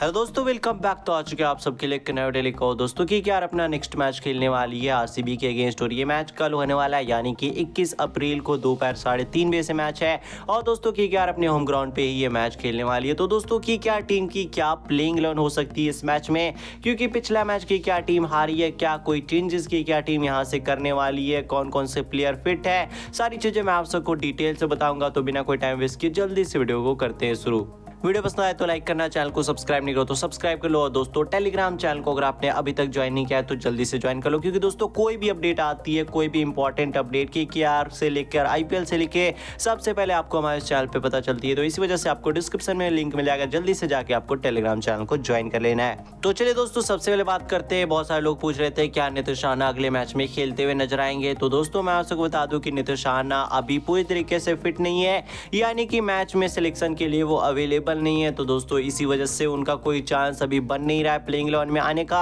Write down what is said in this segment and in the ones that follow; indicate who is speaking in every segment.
Speaker 1: hello दोस्तों welcome back तो आ चुके हैं आप सबके लिए नए डेली को दोस्तों की क्या अपना नेक्स्ट मैच खेलने वाली है आरसीबी के अगेंस्ट और ये मैच कल होने वाला है यानी कि 21 अप्रैल को दोपहर साढ़े तीन बजे से मैच है और दोस्तों की यार अपने होम ग्राउंड पे ही ये मैच खेलने वाली है तो दोस्तों की क्या टीम की क्या प्लेइंग लर्न हो सकती है इस मैच में क्योंकि पिछला मैच की क्या टीम हारी है क्या कोई चेंजेस की क्या टीम यहाँ से करने वाली है कौन कौन से प्लेयर फिट है सारी चीज़ें मैं आप सबको डिटेल से बताऊँगा तो बिना कोई टाइम वेस्ट किए जल्दी से वीडियो को करते हैं शुरू वीडियो पसंद आए तो लाइक करना चैनल को सब्सक्राइब नहीं करो तो सब्सक्राइब कर लो और दोस्तों टेलीग्राम चैनल को अगर आपने अभी तक ज्वाइन नहीं किया है तो जल्दी से ज्वाइन कर लो क्योंकि दोस्तों कोई भी अपडेट आती है कोई भी इंपॉर्टेंट अपडेट की के आर से लेकर आईपीएल से लेकर सबसे पहले आपको हमारे चैनल पर पता चलती है तो इसी वजह से आपको डिस्क्रिप्शन में लिंक मिल जाएगा जल्दी से जाके आपको टेलीग्राम चैनल को ज्वाइन कर लेना है तो चलिए दोस्तों सबसे पहले बात करते हैं बहुत सारे लोग पूछ रहे थे क्या नितिश राणा अगले मैच में खेलते हुए नजर आएंगे तो दोस्तों मैं आपको बता दूं कि नितिश राणा अभी पूरी तरीके से फिट नहीं है यानी कि मैच में सिलेक्शन के लिए वो अवेलेबल अवेलेबल नहीं है तो दोस्तों इसी वजह से उनका कोई चांस अभी बन नहीं रहा है प्लेइंग इलेवन में आने का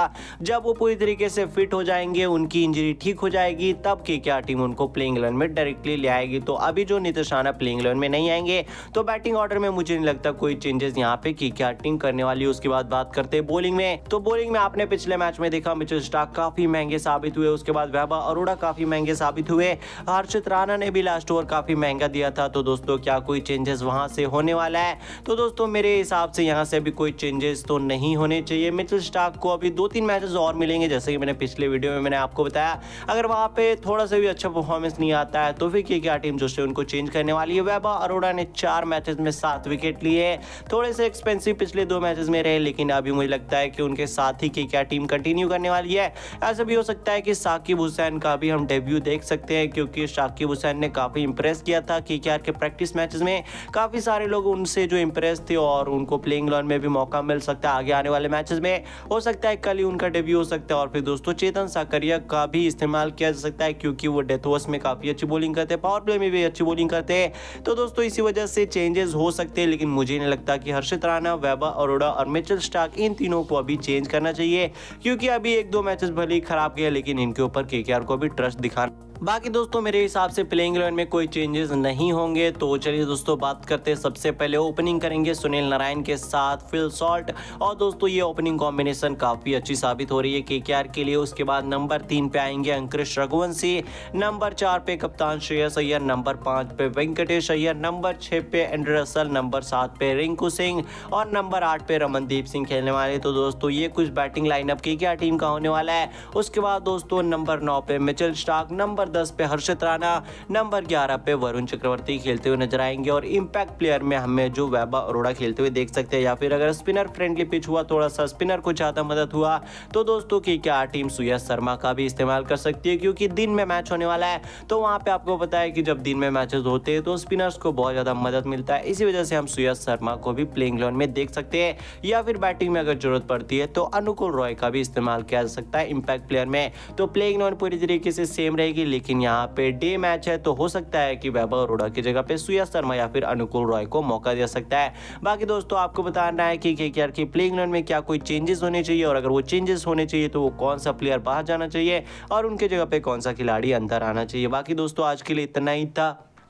Speaker 1: जब वो पूरी तरीके से फिट हो जाएंगे उनकी इंजरी ठीक हो जाएगी तब की क्या टीम उनको प्लेइंग इलेवन में डायरेक्टली ले आएगी तो अभी जो नीतीश राणा प्लेइंग इलेवन में नहीं आएंगे तो बैटिंग ऑर्डर में मुझे नहीं लगता कोई चेंजेस यहाँ पे की क्या टीम करने वाली है उसके बाद बात करते हैं बॉलिंग में तो बॉलिंग में आपने पिछले मैच में देखा मिचल स्टाक काफी महंगे साबित हुए उसके बाद वैभव अरोड़ा काफी महंगे साबित हुए हर्षित राणा ने भी लास्ट ओवर काफी महंगा दिया था तो दोस्तों क्या कोई चेंजेस वहां से होने वाला है तो दोस्तों दोस्तों मेरे हिसाब से यहाँ से अभी कोई चेंजेस तो नहीं होने चाहिए मिचल स्टार्क को अभी दो तीन मैचेस और मिलेंगे जैसे कि मैंने पिछले वीडियो में मैंने आपको बताया अगर वहाँ पे थोड़ा सा भी अच्छा परफॉर्मेंस नहीं आता है तो फिर क्या क्या टीम जो है उनको चेंज करने वाली है वैभव अरोड़ा ने चार मैचेज में सात विकेट लिए थोड़े से एक्सपेंसिव पिछले दो मैचेज में रहे लेकिन अभी मुझे लगता है कि उनके साथ ही क्या टीम कंटिन्यू करने वाली है ऐसा भी हो सकता है कि साकिब हुसैन का भी हम डेब्यू देख सकते हैं क्योंकि शाकिब हुसैन ने काफ़ी इंप्रेस किया था के के प्रैक्टिस मैचेस में काफ़ी सारे लोग उनसे जो इंप्रेस सकते हो और उनको प्लेइंग लॉन में भी मौका मिल सकता है आगे आने वाले मैचेस में हो सकता है कल ही उनका डेब्यू हो सकता है और फिर दोस्तों चेतन साकरिया का भी इस्तेमाल किया जा सकता है क्योंकि वो डेथवर्स में काफ़ी अच्छी बॉलिंग करते हैं पावर प्ले में भी अच्छी बॉलिंग करते हैं तो दोस्तों इसी वजह से चेंजेस हो सकते हैं लेकिन मुझे नहीं लगता कि हर्षित राणा वैभव अरोड़ा और मिचल स्टार्क इन तीनों को अभी चेंज करना चाहिए क्योंकि अभी एक दो मैचेस भले ही खराब गए लेकिन इनके ऊपर के को भी ट्रस्ट दिखाना बाकी दोस्तों मेरे हिसाब से प्लेइंग इलेवन में कोई चेंजेस नहीं होंगे तो चलिए दोस्तों बात करते हैं सबसे पहले ओपनिंग करेंगे सुनील नारायण के साथ फिल सॉल्ट और दोस्तों ये ओपनिंग कॉम्बिनेशन काफ़ी अच्छी साबित हो रही है के के लिए उसके बाद नंबर तीन पे आएंगे अंकृश रघुवंशी नंबर चार पे कप्तान श्रेयस अय्यर नंबर पाँच पे वेंकटेश अय्यर नंबर छः पे एंड्रसल नंबर सात पे रिंकू सिंह और नंबर आठ पे रमनदीप सिंह खेलने वाले तो दोस्तों ये कुछ बैटिंग लाइनअप के टीम का होने वाला है उसके बाद दोस्तों नंबर नौ पे मिचल स्टाक नंबर नंबर दस पे हर्षित राणा नंबर ग्यारह पे वरुण चक्रवर्ती खेलते हुए नजर आएंगे और इम्पैक्ट प्लेयर में हमें जो वैभव अरोड़ा खेलते हुए देख सकते हैं या फिर अगर स्पिनर फ्रेंडली पिच हुआ थोड़ा सा स्पिनर को ज़्यादा मदद हुआ तो दोस्तों की क्या टीम सुयश शर्मा का भी इस्तेमाल कर सकती है क्योंकि दिन में मैच होने वाला है तो वहां पे आपको पता है कि जब दिन में मैचेस होते हैं तो स्पिनर्स को बहुत ज़्यादा मदद मिलता है इसी वजह से हम सुयश शर्मा को भी प्लेइंग इलेवन में देख सकते हैं या फिर बैटिंग में अगर जरूरत पड़ती है तो अनुकूल रॉय का भी इस्तेमाल किया जा सकता है इम्पैक्ट प्लेयर में तो प्लेइंग इलेवन पूरी तरीके से सेम रहेगी लेकिन यहाँ पे डे मैच है तो हो सकता है कि वैभव अरोड़ा की जगह पे सुया शर्मा या फिर अनुकूल रॉय को मौका दे सकता है बाकी दोस्तों आपको बताना है कि के की प्लेइंग इलेवन में क्या कोई चेंजेस होने चाहिए और अगर वो चेंजेस होने चाहिए तो वो कौन सा प्लेयर बाहर जाना चाहिए और उनके जगह पे कौन सा खिलाड़ी अंदर आना चाहिए बाकी दोस्तों आज के लिए इतना ही था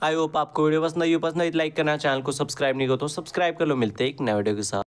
Speaker 1: आई होप आपको वीडियो पसंद आई पसंद आई लाइक तो करना चैनल को सब्सक्राइब नहीं हो तो सब्सक्राइब कर लो मिलते एक नए वीडियो के साथ